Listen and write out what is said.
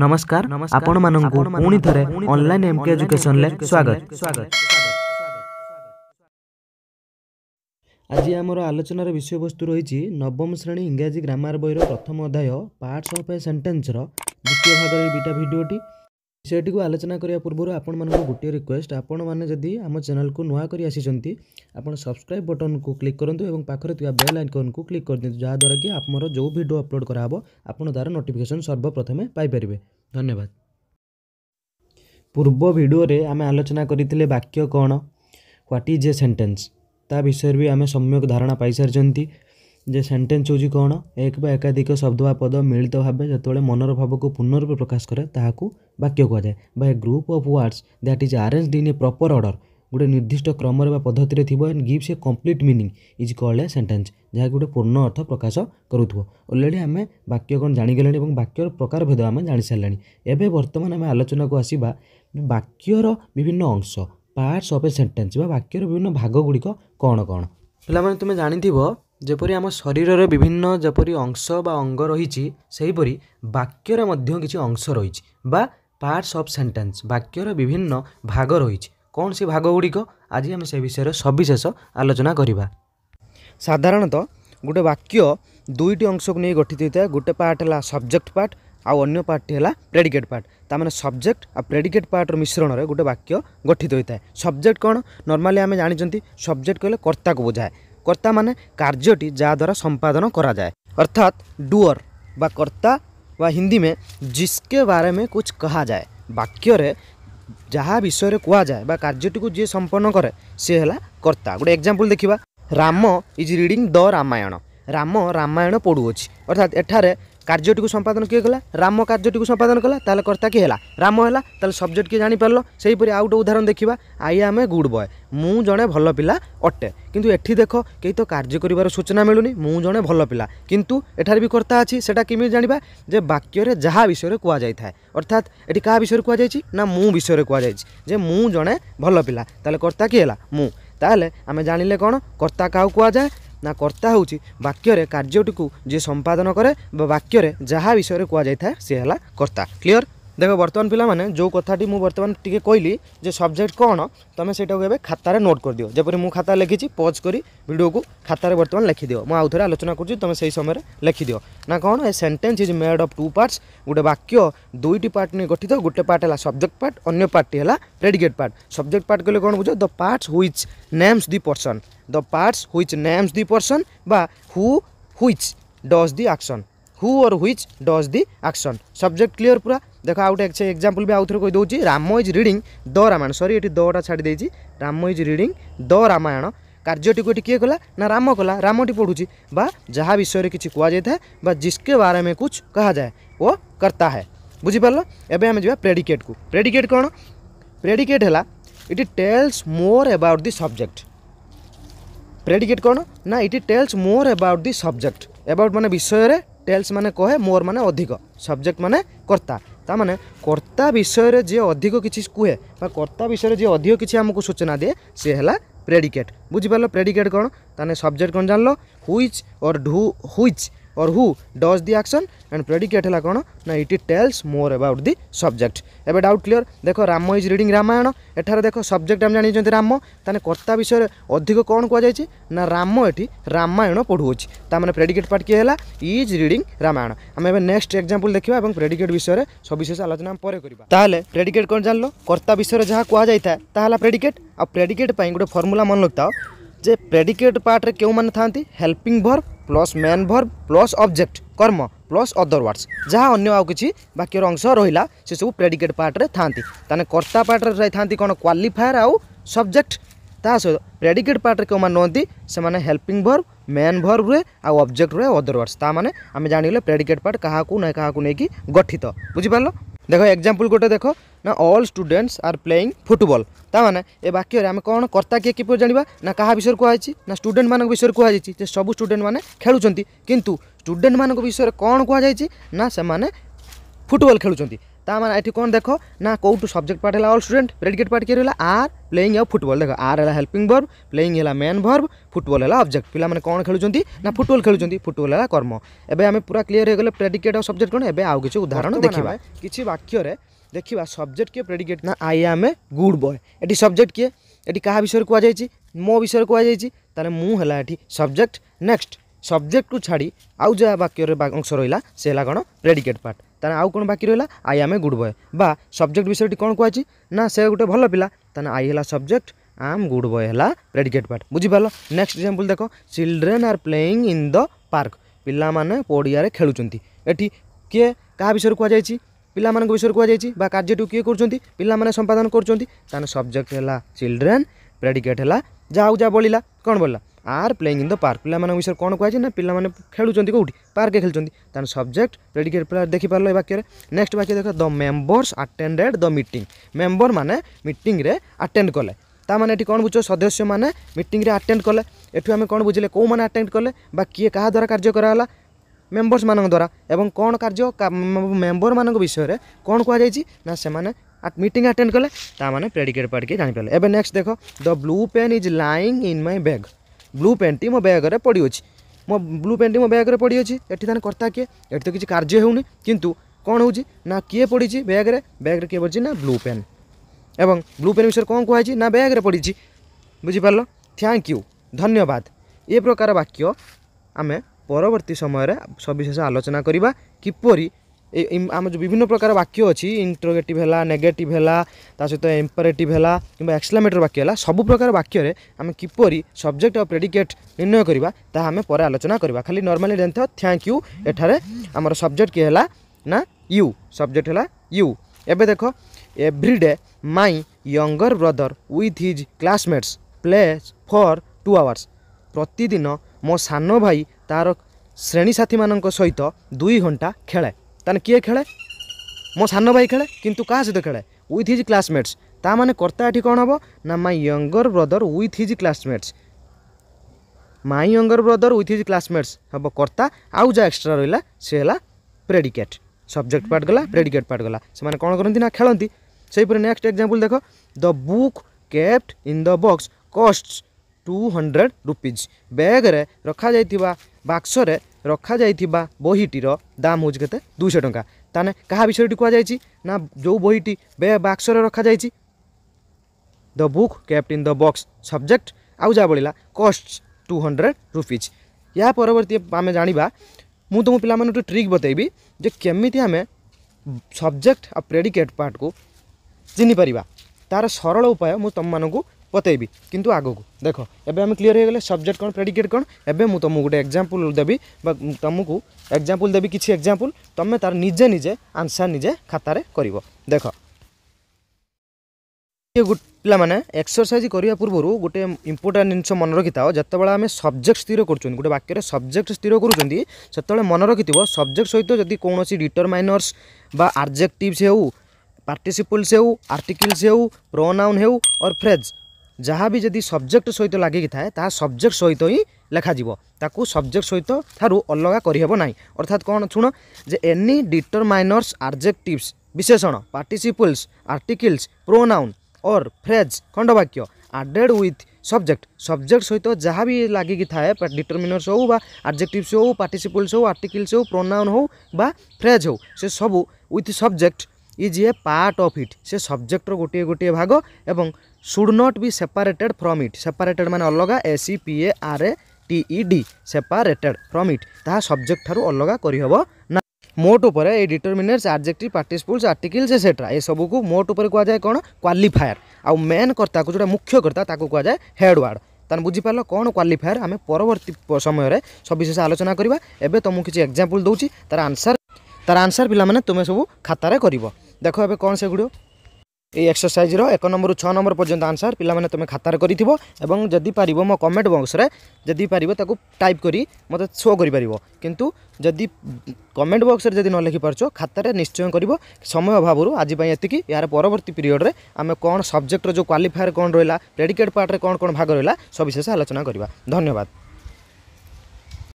ନମସ୍କାର ଆପଣମାନଙ୍କୁ ପୁଣି ଥରେ ଅନଲାଇନ୍ ଏମ୍ କେ ଏଜୁକେସନରେ ସ୍ୱାଗତ ସ୍ୱାଗତ ଆଜି ଆମର ଆଲୋଚନାର ବିଷୟବସ୍ତୁ ରହିଛି ନବମ ଶ୍ରେଣୀ ଇଂରାଜୀ ଗ୍ରାମାର ବହିର ପ୍ରଥମ ଅଧ୍ୟାୟ ପାର୍ଟସ୍ ଅଫ୍ ଏ ସେଣ୍ଟେନ୍ସର ଦ୍ୱିତୀୟ ଭାଗରେ ଏଇ ଦୁଇଟା ଭିଡ଼ିଓଟି বিষয়টিকে আলোচনা করা পূর্ব আপনার গোটিয়ে রিকোয়েস্ট আপনার যদি আমার চ্যানেলক নূয়া করে আসিছেন আপনার সবসক্রাইব বটনকু ক্লিক করতু এবং পাখে থাকা বেল আইকনকু ক্লিক করে দিও যাদ্বারা কি আপনার যে ভিডিও অপলোড করা হব আপনার তার নোটিফিকেসন সর্বপ্রথমে পাইপারে ধন্যবাদ পূর্ব ভিডিওরে আমি আলোচনা করে বাক্য কণ হোয়াট ইজ এ সেটেন্স তা বিষয়ে বি আমি সম্যক ধারণা পাইসারি যে ସେଣ୍ଟେନ୍ସ ହେଉଛି କ'ଣ ଏକ ବା ଏକାଧିକ ଶବ୍ଦ ବା ପଦ ମିଳିତ ଭାବେ ଯେତେବେଳେ ମନର ଭାବକୁ ପୁନର୍ବେ ପ୍ରକାଶ କରେ ତାହାକୁ ବାକ୍ୟ କୁହାଯାଏ ବା a group of words that is arranged in a proper order ଗୋଟେ ନିର୍ଦ୍ଦିଷ୍ଟ କ୍ରମରେ ବା ପଦ୍ଧତିରେ ଥିବ and gives a complete meaning is called a sentence ଯାହାକି ଗୋଟେ ପୂର୍ଣ୍ଣ ଅର୍ଥ ପ୍ରକାଶ କରୁଥିବ ଅଲରେଡ଼ି ଆମେ ବାକ୍ୟ କ'ଣ ଜାଣିଗଲେଣି ଏବଂ ବାକ୍ୟର ପ୍ରକାର ଭେଦ ଆମେ ଜାଣିସାରିଲେଣି ଏବେ ବର୍ତ୍ତମାନ ଆମେ ଆଲୋଚନାକୁ ଆସିବା ବାକ୍ୟର ବିଭିନ୍ନ ଅଂଶ ପାର୍ଟସ୍ ଅଫ୍ ଏ ସେଣ୍ଟେନ୍ସ ବା ବାକ୍ୟର ବିଭିନ୍ନ ଭାଗ ଗୁଡ଼ିକ କ'ଣ କ'ଣ ପିଲାମାନେ ତୁମେ ଜାଣିଥିବ ଯେପରି ଆମ ଶରୀରରେ ବିଭିନ୍ନ ଯେପରି ଅଂଶ ବା ଅଙ୍ଗ ରହିଛି ସେହିପରି ବାକ୍ୟରେ ମଧ୍ୟ କିଛି ଅଂଶ ରହିଛି ବା ପାର୍ଟସ୍ ଅଫ୍ ସେଣ୍ଟେନ୍ସ ବାକ୍ୟର ବିଭିନ୍ନ ଭାଗ ରହିଛି କ'ଣ ସେ ଭାଗ ଗୁଡ଼ିକ ଆଜି ଆମେ ସେ ବିଷୟରେ ସବିଶେଷ ଆଲୋଚନା କରିବା ସାଧାରଣତଃ ଗୋଟେ ବାକ୍ୟ ଦୁଇଟି ଅଂଶକୁ ନେଇ ଗଠିତ ହୋଇଥାଏ ଗୋଟେ ପାର୍ଟ ହେଲା ସବଜେକ୍ଟ ପାର୍ଟ ଆଉ ଅନ୍ୟ ପାର୍ଟଟି ହେଲା ପ୍ରେଡିକେଟ୍ ପାର୍ଟ ତା'ମାନେ ସବଜେକ୍ଟ ଆଉ ପ୍ରେଡିକେଟ୍ ପାର୍ଟର ମିଶ୍ରଣରେ ଗୋଟେ ବାକ୍ୟ ଗଠିତ ହୋଇଥାଏ ସବଜେକ୍ଟ କ'ଣ ନର୍ମାଲି ଆମେ ଜାଣିଛନ୍ତି ସବଜେକ୍ଟ କହିଲେ କର୍ତ୍ତାକୁ ବୁଝାଏ কর্তা মানে কার্যটি যা দ্বারা সম্পাদন করা যায় অর্থাৎ ডুअर বা কর্তা বা হিন্দি में जिसके बारे में कुछ कहा जाए বাক্যরে ଯାହା ବିଷୟରେ କୁହାଯାଏ ବା କାର୍ଯ୍ୟଟିକୁ ଯିଏ ସମ୍ପନ୍ନ କରେ ସିଏ ହେଲା କର୍ତ୍ତା ଗୋଟେ ଏକ୍ଜାମ୍ପଲ୍ ଦେଖିବା Ram is reading the Ramayana Ram Ramayana ପଢ଼ୁଅଛି ଅର୍ଥାତ୍ ଏଠାରେ কার্যটিকে সম্পাদন কি গলা রাম কার্যটিকে সম্পাদন কলা তাহলে কর্তা কি হল রাম হল তাহলে সবজেক্ট কি জাঁপারল সেইপরি আউ গোটে উদাহরণ দেখা I am a good boy মু জনে ভাল পিলা অটে কিন্তু এটি দেখ কেউ তো কার্য করবার সূচনা মিলুনি মু জনে ভাল পিলা কিন্তু এঠার বি কর্তা আছে সেটা কেমি জাঁয়া যে বাক্যরে যা বিষয়ে কুযাই থাকে অর্থাৎ এটি কাহা বিষয়ে কুযাই না মু বিষয়ে কুযাই যে মু জনে ভাল পিলা তাহলে কর্তা কি হল মু তাহলে আমি জাঁলে কোণ কর্তা কাহু কুযায় ନା କର୍ତ୍ତା ହେଉଛି ବାକ୍ୟରେ କାର୍ଯ୍ୟଟିକୁ ଯିଏ ସମ୍ପାଦନ କରେ ବା ବାକ୍ୟରେ ଯାହା ବିଷୟରେ କୁହାଯାଇଥାଏ ସିଏ ହେଲା କର୍ତ୍ତା କ୍ଲିଅର୍ देखो बर्तमान पे जो कथी मुझे बर्तमान टी कहली सब्जेक्ट कौन तुम्हें से खतार नोट कर दिव जपर मुझ खाता लिखी पज कर भिडियो को खातार बर्तमान लिखिदेव मुझ आउ थे आलोचना करुच्ची तुम्हें से ही समय लिखिदेव ना कौन a sentence is made of two parts गोटे वाक्य दुईट पार्ट नहीं गठित गोटे पार्ट है सब्जेक्ट पार्ट अगर पार्टी है प्रेडिकेट पार्ट सब्जेक्ट पार्ट कहे कौन बुझ the parts which names the person the parts which names the person बा who which does the action who or which does the action subject clear पूरा देख आ गोटे एक्जामपल भी आउ थे कहीदे Ram is read the Ramayana सरी ये दटा छाड़ देती Ram is reading the Ramayana कार्यटी को ये किए कला ना राम कला रामटी पढ़ुची बा जहाँ विषय किसी कहा जाए जिसके बारे में कुछ कहा जाए वो करता है बुझिपार एवं आम जा प्रेडिकेट को प्रेडिकेट कौन प्रेडिकेट है it tells more about the subject predicate कौन ना it tells more about the subject about मान विषय टेल्स मैंने कहे मोर मान अधिक सब्जेक्ट मैंने कर्ता ତାମାନେ କର୍ତ୍ତା ବିଷୟରେ ଯିଏ ଅଧିକ କିଛି କୁହେ ବା କର୍ତ୍ତା ବିଷୟରେ ଯିଏ ଅଧିକ କିଛି ଆମକୁ ସୂଚନା ଦିଏ ସିଏ ହେଲା ପ୍ରେଡିକେଟ୍ ବୁଝିପାରିଲ ପ୍ରେଡିକେଟ୍ କ'ଣ ତାହେଲେ ସବଜେକ୍ଟ କ'ଣ ଜାଣିଲ which or do which or who does the action and predicate hela kon na it tells more about the subject ebe doubt clear dekho rama is reading ramayana ethare dekho subject am jani janti rama tane karta bisare adhiko kon kwa jaichi na rama ethi ramayana padhu hochi ta mane predicate part ki hela is reading ramayana ame ebe next example dekhiba ebang predicate bisare sabishes alochana am pore kariba tahale predicate kon janlo karta bisare jaha kwa jaitha tahela predicate a predicate pai gote formula मन रखिथाओ जे predicate पार्ट्रे के थांती helping verb plus main verb plus object কর্ম plus other words যা অন্য আউ কিছু বাক্যর অংশ রহিলা সেসব প্রেডিকেট পার্টরে থাকে তাহলে কর্তা পার্টরে থাকে কোণ কোয়ালিফায়ার আউ সবজেক্ট তা সহ প্রেডিকেট পার্টরে কেউ মানে নুহতি সে হেল্পিং ভর্ব মেন ভর্ব রুহে আউ অবজেক্ট রুহে অদর ওয়ার্ডস তা মানে আমি জাঁগলে প্রেডিকেট পার্ট কাহকু না কাহকু নেই গঠিত বুঝিপার দেখ এক্সাম্পল গোটে দেখ ना all students are playing football ତାମାନେ ଏ ବାକ୍ୟରେ ଆମେ କ'ଣ କର୍ତ୍ତା କିଏ କିପରି ଜାଣିବା ନା କାହା ବିଷୟରେ କୁହାଯାଇଛି ନା ଷ୍ଟୁଡେଣ୍ଟମାନଙ୍କ ବିଷୟରେ କୁହାଯାଇଛି ଯେ ସବୁ ଷ୍ଟୁଡେଣ୍ଟମାନେ ଖେଳୁଛନ୍ତି କିନ୍ତୁ ଷ୍ଟୁଡେଣ୍ଟମାନଙ୍କ ବିଷୟରେ କ'ଣ କୁହାଯାଇଛି ନା ସେମାନେ ଫୁଟବଲ୍ ଖେଳୁଛନ୍ତି ତାମାନେ ଏଠି କ'ଣ ଦେଖ ନା କେଉଁଠୁ ସବଜେକ୍ଟ ପାର୍ଟ ହେଲା ଅଲ୍ ଷ୍ଟୁଡେଣ୍ଟ ପ୍ରେଡିକେଟ୍ ପାର୍ଟ କିଏ ରହିଲା ଆର୍ ପ୍ଲେଇଂ ଆଉ ଫୁଟବଲ୍ ଦେଖ ଆର୍ ହେଲା ହେଲ୍ପିଂ ଭର୍ବ ପ୍ଲେଇଂ ହେଲା ମେନ୍ ଭର୍ବ ଫୁଟବଲ୍ ହେଲା ଅବଜେକ୍ଟ ପିଲାମାନେ କ'ଣ ଖେଳୁଛନ୍ତି ନା ଫୁଟବଲ୍ ଖେଳୁଛନ୍ତି ଫୁଟବଲ୍ ହେଲା କର୍ମ ଏବେ ଆମେ ପୁରା କ୍ଲିଅର୍ ହେଇଗଲେ ପ୍ରେଡିକେଟ୍ ଆଉ ସବଜେକ୍ଟ କ'ଣ ଏବେ ଆଉ କିଛି ଉଦାହରଣ ଦେଖିବା କିଛି ବାକ୍ୟରେ देखा सब्जेक्ट किए प्रेडिकेट ना आई एम ए गुड बय ये सब्जेक्ट किए ये क्या विषय कहुई मो विषय कहुई ताले मुझे सब्जेक्ट नेक्स्ट सब्जेक्ट को छाड़ी आउ जहाँ वाक्य अंश रहा से कौन प्रेडिकेट पार्ट ताने आउ कौन बाकी रहा आई आम ए गुड बय बा सब्जेक्ट विषय कौन कहुई से गोटे भल पिला ताने आई है सब्जेक्ट आम गुड बय है प्रेडिकेट पार्ट बुझीपार नेक्स्ट एक्जामपल देख children are playing in the park पिला ପଡ଼ିଆରେ ଖେଳୁଛନ୍ତି ଏଠି କିଏ କାହା ବିଷୟରେ ପିଲାମାନଙ୍କ ବିଷୟରେ କୁହାଯାଇଛି ବା କାର୍ଯ୍ୟଟିକୁ କିଏ କରୁଛନ୍ତି ପିଲାମାନେ ସମ୍ପାଦନ କରୁଛନ୍ତି ତାହେଲେ ସବଜେକ୍ଟ ହେଲା ଚିଲଡ୍ରେନ୍ ପ୍ରେଡିକେଟ୍ ହେଲା ଯାହା ଆଉ ଯାହା ବଳିଲା କ'ଣ ବଳିଲା are playing in the park ପିଲାମାନଙ୍କ ବିଷୟରେ କ'ଣ କୁହାଯାଇଛି ନା ପିଲାମାନେ ଖେଳୁଛନ୍ତି କେଉଁଠି ପାର୍କରେ ଖେଳୁଛନ୍ତି ତାହେଲେ ସବଜେକ୍ଟ ପ୍ରେଡିକେଟ୍ ପିଲା ଦେଖିପାରିଲ ଏ ବାକ୍ୟରେ ନେକ୍ସଟ ବାକ୍ୟ ଦେଖ ଦ ମେମ୍ବର୍ସ ଆଟେଣ୍ଡେଡ୍ ଦ ମିଟିଂ ମେମ୍ବରମାନେ ମିଟିଂରେ ଆଟେଣ୍ଡ କଲେ ତା ମାନେ ଏଠି କ'ଣ ବୁଝ ସଦସ୍ୟମାନେ ମିଟିଂରେ ଆଟେଣ୍ଡ କଲେ ଏଠୁ ଆମେ କ'ଣ ବୁଝିଲେ କେଉଁମାନେ ଆଟେଣ୍ଡ କଲେ ବା କିଏ କାହା ଦ୍ୱାରା କାର୍ଯ୍ୟ କରାଗଲା ମେମ୍ବର୍ସମାନଙ୍କ ଦ୍ୱାରା ଏବଂ କ'ଣ କାର୍ଯ୍ୟ ମେମ୍ବର୍ମାନଙ୍କ ବିଷୟରେ କ'ଣ କୁହାଯାଇଛି ନା ସେମାନେ ମିଟିଂ ଆଟେଣ୍ଡ କଲେ ତାମାନେ ପ୍ରେଡ଼ିକେଟ୍ ପାଡ଼ିକି ଜାଣିପାରିଲେ ଏବେ ନେକ୍ସଟ ଦେଖ the blue pen is lying in my bag blue ପେନ୍ଟି ମୋ ବ୍ୟାଗ୍ରେ ପଡ଼ିଅଛି ମୋ ବ୍ଲୁ ପେନ୍ଟି ମୋ ବ୍ୟାଗ୍ରେ ପଡ଼ିଅଛି ଏଠି ତାହେଲେ କର୍ତ୍ତା କିଏ ଏଠି ତ କିଛି କାର୍ଯ୍ୟ ହେଉନି କିନ୍ତୁ କ'ଣ ହେଉଛି ନା କିଏ ପଡ଼ିଛି ବ୍ୟାଗ୍ରେ ବ୍ୟାଗ୍ରେ କିଏ ପଡ଼ିଛି ନା ବ୍ଲୁ ପେନ୍ ଏବଂ ବ୍ଲୁ ପେନ୍ ବିଷୟରେ କ'ଣ କୁହାଯାଇଛି ନା ବ୍ୟାଗ୍ରେ ପଡ଼ିଛି ବୁଝିପାରିଲ থ্যাংক ইউ ধন্যবাদ এ প্রকার বাক্য আমি ପରବର୍ତ୍ତୀ ସମୟରେ ସବିଶେଷ ଆଲୋଚନା କରିବା କିପରି ଆମ ଯେଉଁ ବିଭିନ୍ନ ପ୍ରକାର ବାକ୍ୟ ଅଛି ଇଣ୍ଟ୍ରୋଗେଟିଭ୍ ହେଲା ନେଗେଟିଭ୍ ହେଲା ତା ସହିତ ଏମ୍ପରେଟିଭ୍ ହେଲା କିମ୍ବା ଏକ୍ସଲାମେଟର୍ ବାକ୍ୟ ହେଲା ସବୁ ପ୍ରକାର ବାକ୍ୟରେ ଆମେ କିପରି ସବଜେକ୍ଟ ଆଉ ପ୍ରେଡିକେଟ୍ ନିର୍ଣ୍ଣୟ କରିବା ତାହା ଆମେ ପରେ ଆଲୋଚନା କରିବା ଖାଲି ନର୍ମାଲି ଜାଣିଥାଉ ଥ୍ୟାଙ୍କ ୟୁ ଏଠାରେ ଆମର ସବଜେକ୍ଟ କିଏ ହେଲା ନା ୟୁ ସବଜେକ୍ଟ ହେଲା ୟୁ ଏବେ ଦେଖ every day my younger brother with his classmates play for two hours ପ୍ରତିଦିନ ମୋ ସାନ ଭାଇ ତା'ର ଶ୍ରେଣୀସାଥୀମାନଙ୍କ ସହିତ ଦୁଇ ଘଣ୍ଟା ଖେଳେ ତାହେଲେ କିଏ ଖେଳେ ମୋ ସାନ ଭାଇ ଖେଳେ କିନ୍ତୁ କାହା ସହିତ ଖେଳେ ୱିଥ୍ ହିଜ୍ କ୍ଲାସମେଟ୍ସ ତା ମାନେ କର୍ତ୍ତା ଏଠି କ'ଣ ହେବ ନା my younger brother with his classmates my younger brother with his classmates ହେବ କର୍ତ୍ତା ଆଉ ଯାହା ଏକ୍ସଟ୍ରା ରହିଲା ସେ ହେଲା ପ୍ରେଡିକେଟ୍ ସବଜେକ୍ଟ ପାର୍ଟ ଗଲା ପ୍ରେଡିକେଟ୍ ପାର୍ଟ ଗଲା ସେମାନେ କ'ଣ କରନ୍ତି ନା ଖେଳନ୍ତି ସେହିପରି ନେକ୍ସଟ ଏକ୍ଜାମ୍ପଲ୍ ଦେଖ the book kept in the box cost two hundred rupees ବ୍ୟାଗ୍ରେ ରଖାଯାଇଥିବା ବାକ୍ସରେ ରଖାଯାଇଥିବା ବହିଟିର ଦାମ୍ ହେଉଛି କେତେ ଦୁଇଶହ ଟଙ୍କା ତାହେଲେ କାହା ବିଷୟଟି କୁହାଯାଇଛି ନା ଯେଉଁ ବହିଟି ବାକ୍ସରେ ରଖାଯାଇଛି the book kept in the box subject ଆଉ ଯାହା ବଳିଲା କଷ୍ଟ ଟୁ ହଣ୍ଡ୍ରେଡ଼ ରୁପିଜ୍ ଏହା ପରବର୍ତ୍ତୀ ଆମେ ଜାଣିବା ମୁଁ ତୁମ ପିଲାମାନଙ୍କୁ ଟ୍ରିକ୍ ବତେଇବି ଯେ କେମିତି ଆମେ ସବଜେକ୍ଟ ଆଉ ପ୍ରେଡ଼ିକେଟ୍ ପାର୍ଟକୁ ଚିହ୍ନିପାରିବା ତା'ର ସରଳ ଉପାୟ ମୁଁ ତୁମମାନଙ୍କୁ ବତେଇବି କିନ୍ତୁ ଆଗକୁ ଦେଖ ଏବେ ଆମେ କ୍ଲିଅର୍ ହୋଇଗଲେ ସବଜେକ୍ଟ କ'ଣ ପ୍ରେଡିକେଟ୍ କ'ଣ ଏବେ ମୁଁ ତୁମକୁ ଗୋଟେ ଏକ୍ଜାମ୍ପଲ୍ ଦେବି ବା ତୁମକୁ ଏକ୍ଜାମ୍ପଲ୍ ଦେବି କିଛି ଏକ୍ଜାମ୍ପଲ୍ ତୁମେ ତା'ର ନିଜେ ନିଜେ ଆନ୍ସର୍ ନିଜେ ଖାତାରେ କରିବ ଦେଖ ପିଲାମାନେ ଏକ୍ସରସାଇଜ୍ କରିବା ପୂର୍ବରୁ ଗୋଟେ ଇମ୍ପୋର୍ଟାଣ୍ଟ ଜିନିଷ ମନେ ରଖିଥାଅ ଯେତେବେଳେ ଆମେ ସବଜେକ୍ଟ ସ୍ଥିର କରୁଛନ୍ତି ଗୋଟେ ବାକ୍ୟରେ ସବଜେକ୍ଟ ସ୍ଥିର କରୁଛନ୍ତି ସେତେବେଳେ ମନେ ରଖିଥିବ ସବଜେକ୍ଟ ସହିତ ଯଦି କୌଣସି ଡିଟରମାଇନର୍ସ ବା ଆର୍ଜେକ୍ଟିଭ୍ସ ହେଉ ପାର୍ଟିସିପଲ୍ସ ହେଉ ଆର୍ଟିକିଲ୍ସ ହେଉ ପ୍ରୋନାଉନ୍ ହେଉ ଅର୍ ଫ୍ରେଜ୍ ଯାହା ବି ଯଦି ସବଜେକ୍ଟ ସହିତ ଲାଗିକି ଥାଏ ତାହା ସବଜେକ୍ଟ ସହିତ ହିଁ ଲେଖାଯିବ ତାକୁ ସବଜେକ୍ଟ ସହିତ ଠାରୁ ଅଲଗା କରିହେବ ନାହିଁ ଅର୍ଥାତ୍ କ'ଣ ଶୁଣ ଯେ ଏନି ଡିଟରମାଇନର୍ସ ଆର୍ଜେକ୍ଟିଭ୍ସ ବିଶେଷଣ participles articles pronoun or phrase ଖଣ୍ଡବାକ୍ୟ ଆଡେଡ଼୍ ୱିଥ୍ ସବଜେକ୍ଟ ସବଜେକ୍ଟ ସହିତ ଯାହା ବି ଲାଗିକି ଥାଏ ଡିଟରମିନର୍ସ ହେଉ ବା ଆଡ଼ଜେକ୍ଟିଭ୍ସ ହେଉ ପାର୍ଟିସିପଲ୍ସ ହେଉ ଆର୍ଟିକିଲ୍ସ ହେଉ ପ୍ରୋନାଉନ୍ ହେଉ ବା ଫ୍ରେଜ୍ ହେଉ ସେ ସବୁ with subject is a part of it ସେ ସବଜେକ୍ଟର ଗୋଟିଏ ଗୋଟିଏ ଭାଗ ଏବଂ should not be separated from it separated ମାନେ ଅଲଗା A C P A R A T E D separated from it ତାହା ସବଜେକ୍ଟ ଠାରୁ ଅଲଗା କରିହେବ ନା ମୋଟ ଉପରେ ଏଇ determinants adjective participles articles etcetera ଏସବୁକୁ ମୋଟ ଉପରେ କୁହାଯାଏ କ'ଣ କ୍ୱାଲିଫାୟର୍ ଆଉ ମେନ୍ କର୍ତ୍ତାକୁ ଯେଉଁଟା ମୁଖ୍ୟ କର୍ତ୍ତା ତାକୁ କୁହାଯାଏ ହେଡ଼ୱାର୍ଡ଼ ତାହେଲେ ବୁଝିପାରିଲ କ'ଣ କ୍ୱାଲିଫାୟର୍ ଆମେ ପରବର୍ତ୍ତୀ ସମୟରେ ସବିଶେଷ ଆଲୋଚନା କରିବା ଏବେ ତ ମୁଁ କିଛି ଏକ୍ଜାମ୍ପଲ୍ ଦେଉଛି ତା'ର ଆନ୍ସର୍ ତା'ର ଆନ୍ସର୍ ପିଲାମାନେ ତୁମେ ସବୁ ଖାତାରେ କରିବ দেখ এবার কম সেগুলো এই এক্সরসাইজর এক নম্বর ছ নম্বর পর্যন্ত আনসার পিলা মানে তুমি খাতার করে থাকবে এবং যদি পারিব মো কমেন্ট বক্সরে যদি পারিব তাকে টাইপ করে মতো শো করে পারিব কিন্তু যদি কমেন্ট বক্সরে যদি নলেখি পারছ খাতার নিশ্চয় করব সময় অভাব আজি পাই এত এর পরবর্তী পিরিয়ডে আমি কোণ সবজেক্টর যে কোয়ালিফায়ার কোণ রহলা প্রেডিকেট পার্টরে কোণ কোণ ভাগ রহলা সবিশেষ আলোচনা করা ধন্যবাদ